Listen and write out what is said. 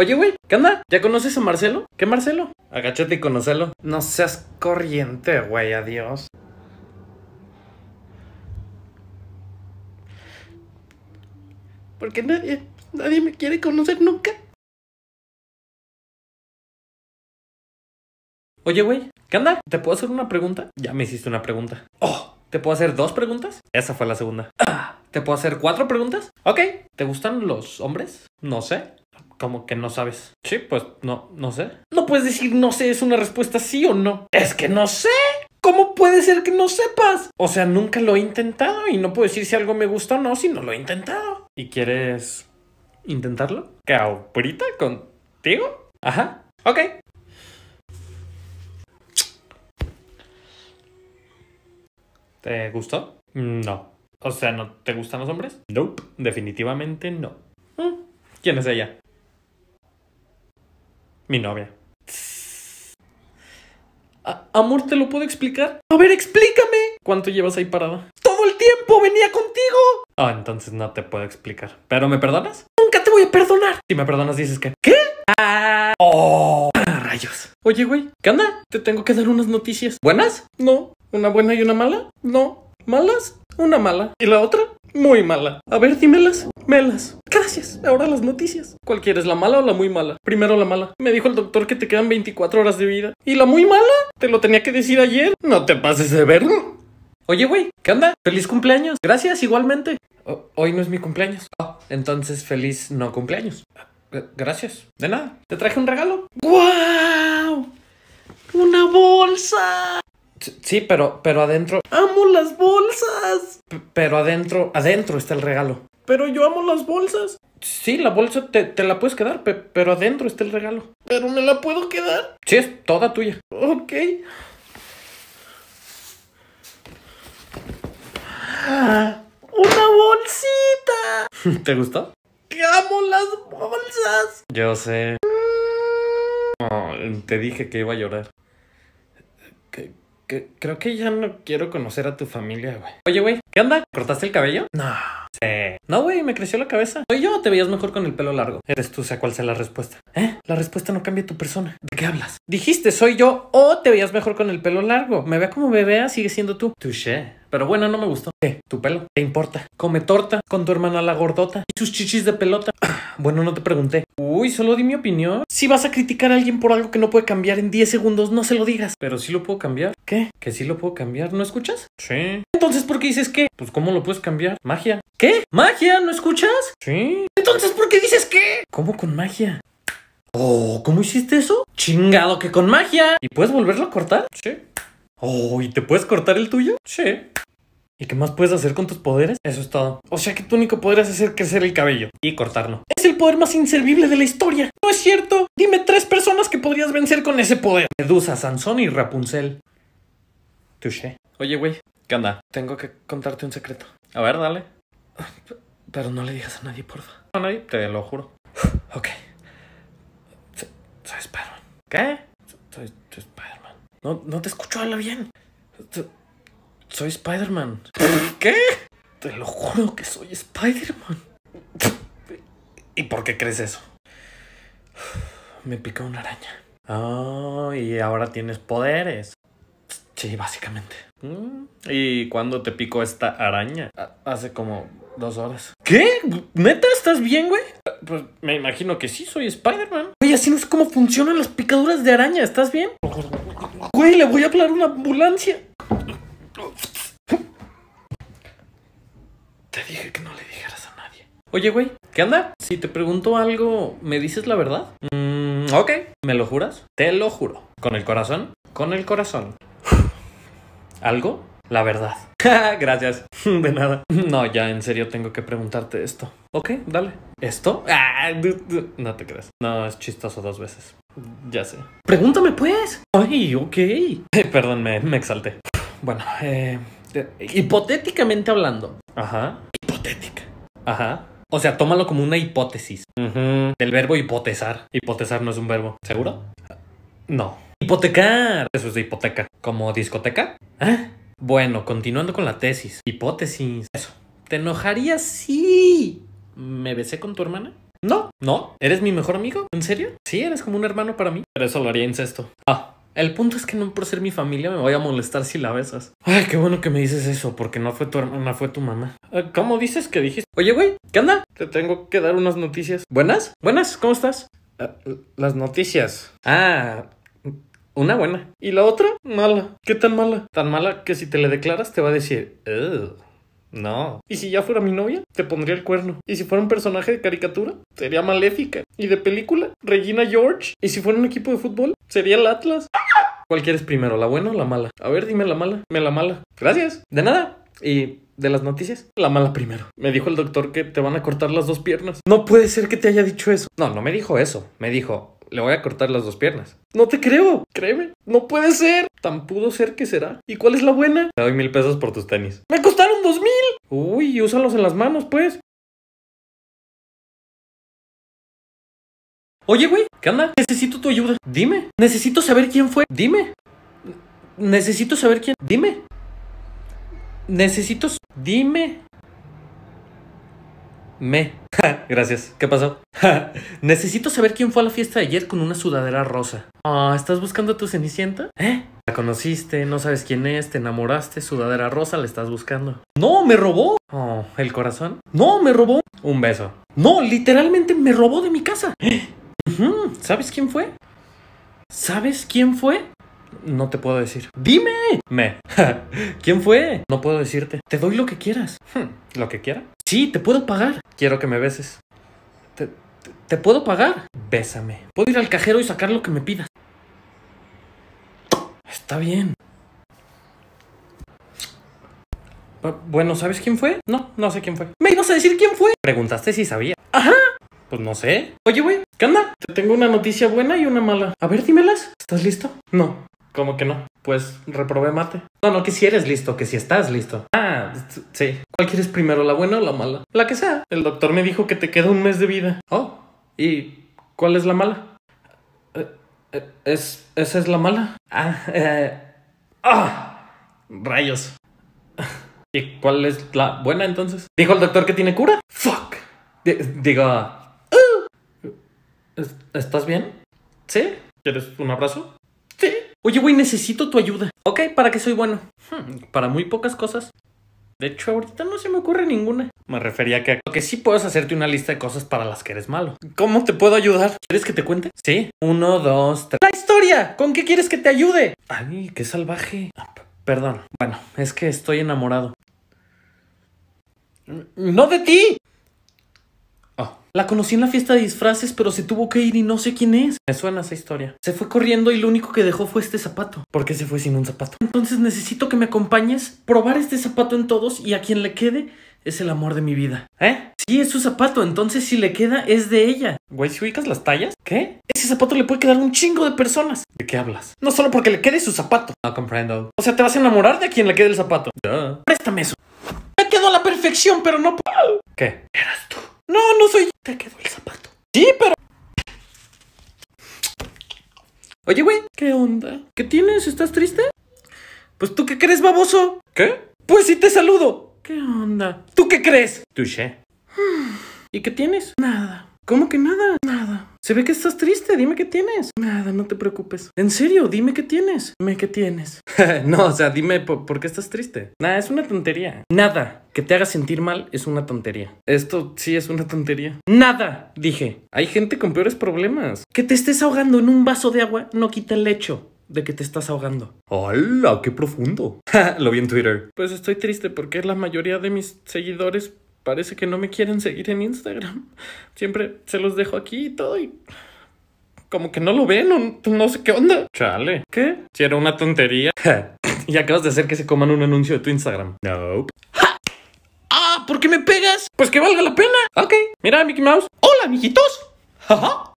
Oye, güey, ¿qué onda? ¿Ya conoces a Marcelo? ¿Qué Marcelo? Agachate y conocelo. No seas corriente, güey, adiós. Porque nadie, nadie me quiere conocer nunca. Oye, güey, ¿qué onda? ¿Te puedo hacer una pregunta? Ya me hiciste una pregunta. Oh, ¿te puedo hacer dos preguntas? Esa fue la segunda. Ah, ¿Te puedo hacer cuatro preguntas? Ok. ¿Te gustan los hombres? No sé como que no sabes. Sí, pues no, no sé. No puedes decir no sé, es una respuesta sí o no. Es que no sé. ¿Cómo puede ser que no sepas? O sea, nunca lo he intentado y no puedo decir si algo me gusta o no si no lo he intentado. ¿Y quieres intentarlo? ¿Que ahorita contigo? Ajá. Ok. ¿Te gustó? No. O sea, ¿no te gustan los hombres? Nope. Definitivamente no. ¿Mm? ¿Quién es ella? Mi novia. amor, ¿te lo puedo explicar? A ver, explícame. ¿Cuánto llevas ahí parada? Todo el tiempo venía contigo. Ah, entonces no te puedo explicar. ¿Pero me perdonas? Nunca te voy a perdonar. Si me perdonas dices que... ¿Qué? Ah, oh, rayos. Oye, güey, ¿qué onda? Te tengo que dar unas noticias. ¿Buenas? No. ¿Una buena y una mala? No. ¿Malas? Una mala. ¿Y la otra? Muy mala. A ver, dímelas. Melas. Gracias. Ahora las noticias. ¿Cuál quieres, la mala o la muy mala? Primero la mala. Me dijo el doctor que te quedan 24 horas de vida. ¿Y la muy mala? Te lo tenía que decir ayer. No te pases de verlo. Oye, güey, ¿qué onda? Feliz cumpleaños. Gracias, igualmente. hoy no es mi cumpleaños. Oh, entonces feliz no cumpleaños. Ah, eh, gracias. De nada. Te traje un regalo. ¡Guau! ¡Una bolsa! Sí, pero, pero adentro. ¡Amo las bolsas! pero adentro, adentro está el regalo. Pero yo amo las bolsas. Sí, la bolsa te, la puedes quedar, pero adentro está el regalo. ¿Pero me la puedo quedar? Sí, es toda tuya. Ok. ¡Una bolsita! ¿Te gustó? ¡Que amo las bolsas! Yo sé. te dije que iba a llorar creo que ya no quiero conocer a tu familia, güey. Oye, güey, ¿qué onda? ¿Cortaste el cabello? No. Sí. No, güey, me creció la cabeza. Soy yo, o te veías mejor con el pelo largo. Eres tú, sea cuál sea la respuesta. ¿Eh? La respuesta no cambia tu persona. ¿De qué hablas? Dijiste, soy yo o te veías mejor con el pelo largo. Me vea como bebé sigue siendo tú. Touché. Pero bueno, no me gustó. ¿Qué? Tu pelo. ¿Te importa? Come torta con tu hermana la gordota y sus chichis de pelota bueno, no te pregunté. Uy, solo di mi opinión. Si vas a criticar a alguien por algo que no puede cambiar en 10 segundos, no se lo digas. Pero si lo puedo cambiar. ¿Qué? ¿Que si lo puedo cambiar? ¿No escuchas? Sí. Entonces, ¿por qué dices qué? Pues, ¿cómo lo puedes cambiar? Magia. ¿Qué? ¿Magia? ¿No escuchas? Sí. Entonces, ¿por qué dices qué? ¿Cómo con magia? Oh, ¿cómo hiciste eso? Chingado que con magia. ¿Y puedes volverlo a cortar? Sí. Oh, ¿y te puedes cortar el tuyo? Sí. ¿Y qué más puedes hacer con tus poderes? Eso es todo. O sea que tu único poder hacer crecer el cabello y cortarlo. Es el poder más inservible de la historia. No es cierto. Dime tres personas que podrías vencer con ese poder. Medusa, Sansón y Rapunzel. Touché. Oye, güey, ¿qué onda? Tengo que contarte un secreto. A ver, dale. Pero no le digas a nadie, porfa. A nadie, te lo juro. ok. Soy, ¿Qué? Soy, Spider-Man. No, no te escucho, habla bien. Soy Spider-Man. ¿Qué? Te lo juro que soy Spider-Man. ¿Y por qué crees eso? Me picó una araña. Oh, y ahora tienes poderes. Sí, básicamente. Mm, ¿Y cuándo te picó esta araña? Hace como dos horas. ¿Qué? ¿Neta? ¿Estás bien, güey? Pues me imagino que sí, soy Spider-Man. Oye, así no es cómo funcionan las picaduras de araña, ¿estás bien? Güey, le voy a hablar una ambulancia. Te dije que no le dijeras a nadie. Oye, güey, ¿qué anda Si te pregunto algo, ¿me dices la verdad? Mm, ok, ¿me lo juras? Te lo juro. ¿Con el corazón? Con el corazón. ¿Algo? La verdad. Gracias. De nada. No, ya en serio tengo que preguntarte esto. Ok, dale. ¿Esto? Ah, no te creas. No, es chistoso dos veces. Ya sé. Pregúntame pues. Ay, ok. Perdón, me exalté. Bueno, eh, hipotéticamente hablando. Ajá. Hipotética. Ajá. O sea, tómalo como una hipótesis. Ajá. Del verbo hipotesar. Hipotesar no es un verbo. ¿Seguro? Ah, no. Hipotecar. Eso es de hipoteca. ¿Como discoteca? ¿Ah? Bueno, continuando con la tesis. Hipótesis. Eso. ¿Te enojaría si me besé con tu hermana? No, no. ¿Eres mi mejor amigo? ¿En serio? Sí, eres como un hermano para mí. Pero eso lo haría incesto. Ah. El punto es que no por ser mi familia me voy a molestar si la besas. Ay, qué bueno que me dices eso, porque no fue tu hermana, fue tu mamá. Eh, ¿Cómo dices que dijiste? Oye, güey, ¿qué onda? Te tengo que dar unas noticias. ¿Buenas? ¿Buenas? ¿Cómo estás? Ah, las noticias. Ah, una buena. ¿Y la otra? Mala. ¿Qué tan mala? Tan mala que si te le declaras te va a decir... No. ¿Y si ya fuera mi novia? Te pondría el cuerno. ¿Y si fuera un personaje de caricatura? Sería maléfica. ¿Y de película? Regina George. ¿Y si fuera un equipo de fútbol? Sería el Atlas. ¿Cuál quieres primero, la buena o la mala? A ver, dime la mala. Me la mala. Gracias. De nada. Y de las noticias? La mala primero. Me dijo el doctor que te van a cortar las dos piernas. No puede ser que te haya dicho eso. No, no me dijo eso. Me dijo, le voy a cortar las dos piernas. No te creo, créeme, no puede ser. Tan pudo ser que será. ¿Y cuál es la buena? Te doy mil pesos por tus tenis. ¡Me costaron dos mil! Uy, úsalos en las manos, pues. Oye, güey, ¿qué anda? Necesito tu ayuda. Dime. Necesito saber quién fue. Dime. Necesito saber quién. Dime. Necesito. Dime. Me. Ja, gracias. ¿Qué pasó? necesito saber quién fue a la fiesta de ayer con una sudadera rosa. Ah, ¿estás buscando a tu cenicienta? ¿Eh? La conociste, no sabes quién es, te enamoraste, sudadera rosa, la estás buscando. No, me robó. Oh, ¿el corazón? No, me robó. Un beso. No, literalmente me robó de mi casa. ¿Sabes quién fue? ¿Sabes quién fue? No te puedo decir. ¡Dime! Me. ¿Quién fue? No puedo decirte. Te doy lo que quieras. Hmm, ¿Lo que quiera? Sí, te puedo pagar. Quiero que me beses. Te, puedo pagar. Bésame. Puedo ir al cajero y sacar lo que me pidas. Está bien. Bueno, ¿sabes quién fue? No, no sé quién fue. ¿Me ibas a decir quién fue? Preguntaste si sabía. Ajá. Pues no sé. Oye, güey, ¿qué onda? Te tengo una noticia buena y una mala. A ver, dímelas. ¿Estás listo? No. ¿Cómo que no? pues reprobé mate. No, no, que si eres listo, que si estás listo. Ah, sí. ¿Cuál quieres primero, la buena o la mala? La que sea. El doctor me dijo que te queda un mes de vida. Oh, ¿y cuál es la mala? Eh, eh, es, esa es la mala. Ah, eh. ¡Ah! rayos. ¿Y cuál es la buena entonces? Dijo el doctor que tiene cura. Fuck. digo. Uh, ¿Estás bien? ¿Sí? ¿Quieres un abrazo? Oye, güey, necesito tu ayuda. Ok, ¿para qué soy bueno? Hmm, para muy pocas cosas. De hecho, ahorita no se me ocurre ninguna. Me refería a que, que sí puedes hacerte una lista de cosas para las que eres malo. ¿Cómo te puedo ayudar? ¿Quieres que te cuente? Sí. Uno, dos, tres. ¡La historia! ¿Con qué quieres que te ayude? Ay, qué salvaje. Ah, perdón. Bueno, es que estoy enamorado. No de ti. La conocí en la fiesta de disfraces, pero se tuvo que ir y no sé quién es. Me suena esa historia. Se fue corriendo y lo único que dejó fue este zapato. ¿Por qué se fue sin un zapato. Entonces necesito que me acompañes, probar este zapato en todos y a quien le quede es el amor de mi vida. ¿Eh? Sí, es su zapato, entonces si le queda es de ella. Güey, si ubicas las tallas, ¿qué? Ese zapato le puede quedar a un chingo de personas. ¿De qué hablas? No solo porque le quede su zapato. No comprendo. O sea, te vas a enamorar de a quien le quede el zapato. Ya Préstame eso. Me quedó a la perfección, pero no. puedo ¿Qué? Eras tú. No, no soy Te quedó el zapato. Sí, pero. Oye, güey, ¿qué onda? ¿Qué tienes? ¿Estás triste? Pues tú qué crees, baboso. ¿Qué? Pues sí te saludo. ¿Qué onda? ¿Tú qué crees? Touché. ¿Y qué tienes? Nada. ¿Cómo que nada? Nada. Se ve que estás triste, dime qué tienes. Nada, no te preocupes. En serio, dime qué tienes. Dime qué tienes. no, o sea, dime por, qué estás triste. Nada, es una tontería. Nada que te haga sentir mal es una tontería. Esto sí es una tontería. Nada, dije. Hay gente con peores problemas. Que te estés ahogando en un vaso de agua no quita el hecho de que te estás ahogando. ¡Hala! ¡Qué profundo! Lo vi en Twitter. Pues estoy triste porque la mayoría de mis seguidores parece que no me quieren seguir en Instagram. Siempre se los dejo aquí y todo y... Como que no lo ven, no, no sé qué onda. Chale. ¿Qué? Si era una tontería. y acabas de hacer que se coman un anuncio de tu Instagram. No. ¡Ah! ¿Por qué me pegas? Pues que valga la pena. Ok. Mira, Mickey Mouse. Hola, mijitos ¡Ja!